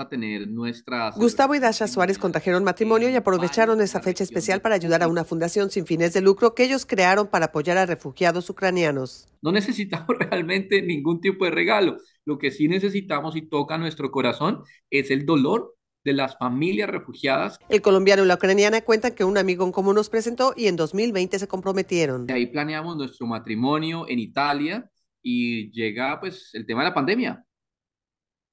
a tener nuestras... Gustavo y Dasha Suárez contrajeron matrimonio y aprovecharon esa fecha especial para ayudar a una fundación sin fines de lucro que ellos crearon para apoyar a refugiados ucranianos. No necesitamos realmente ningún tipo de regalo. Lo que sí necesitamos y toca nuestro corazón es el dolor de las familias refugiadas. El colombiano y la ucraniana cuentan que un amigo en común nos presentó y en 2020 se comprometieron. De ahí planeamos nuestro matrimonio en Italia y llega pues el tema de la pandemia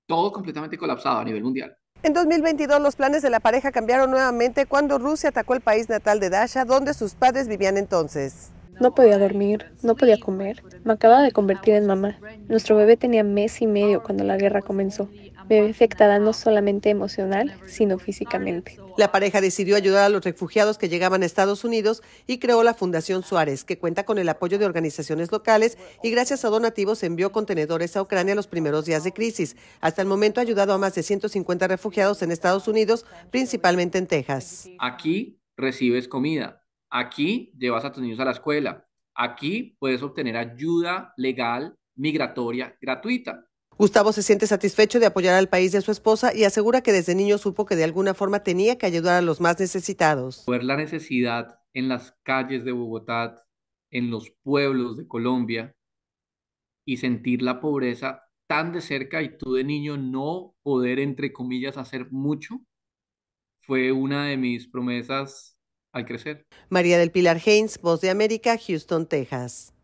todo completamente colapsado a nivel mundial. En 2022 los planes de la pareja cambiaron nuevamente cuando Rusia atacó el país natal de Dasha, donde sus padres vivían entonces. No podía dormir, no podía comer. Me acababa de convertir en mamá. Nuestro bebé tenía mes y medio cuando la guerra comenzó me afectada no solamente emocional, sino físicamente. La pareja decidió ayudar a los refugiados que llegaban a Estados Unidos y creó la Fundación Suárez, que cuenta con el apoyo de organizaciones locales y gracias a donativos envió contenedores a Ucrania los primeros días de crisis. Hasta el momento ha ayudado a más de 150 refugiados en Estados Unidos, principalmente en Texas. Aquí recibes comida, aquí llevas a tus niños a la escuela, aquí puedes obtener ayuda legal migratoria gratuita. Gustavo se siente satisfecho de apoyar al país de su esposa y asegura que desde niño supo que de alguna forma tenía que ayudar a los más necesitados. Ver la necesidad en las calles de Bogotá, en los pueblos de Colombia y sentir la pobreza tan de cerca y tú de niño no poder, entre comillas, hacer mucho, fue una de mis promesas al crecer. María del Pilar Haynes, Voz de América, Houston, Texas.